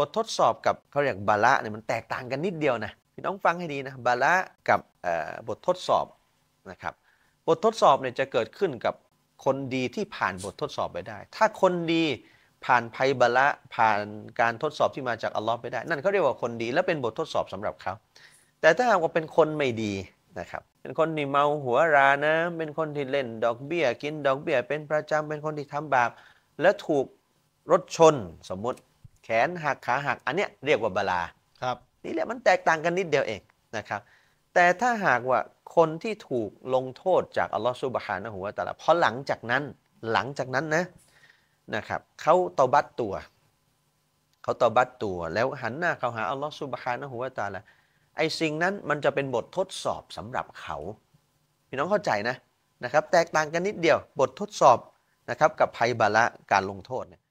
บททดสอบกับเขาเรียกบาละเนี่ยมันแตกต่างกันนิดเดียวนะพี่น้องฟังให้ดีนะบาละกับบททดสอบ นะครับบททดสอบเนี่ยจะเกิดขึ้นกับคนดีที่ผ่านบททดสอบไปได้ ถ้าคนดีผ่านภัยบาละผ่านการทดสอบที่มาจากอัลลอฮ์ไปได้ นั่นเขาเรียกว่าคนดีและเป็นบททดสอบสำหรับเขาแต่ถ้าหากว่าเป็นคนไม่ดีนะครับเป็นคนที่เมาหัวรานะเป็นคนที่เล่น ดอกเบี้ยกินดอกเบี้ยเป็นประจำเป็นคนที่ทำบาปและถูกรถชนสมมุติแขนหักขาหักอันเนี้ยเรียกว่าบาลา ครับนี่แหละมันแตกต่างกันนิดเดียวเองนะครับ แต่ถ้าหากว่าคนที่ถูกลงโทษจากอัลลอฮฺสุบฮานะหัวตาลาเพราะหลังจากนั้นหลังจากนั้นนะนะครับเขาตอบัตตัวเขาตอบัตตัวแล้วหันหน้าเขาหาอัลลอฮฺสุบฮานะหัวตาละไอสิ่งนั้นมันจะเป็นบททดสอบสำหรับเขาพี่น้องเข้าใจนะนะครับแตกต่างกันนิดเดียวบททดสอบนะครับกับภัยบาละการลงโทษเนี่ย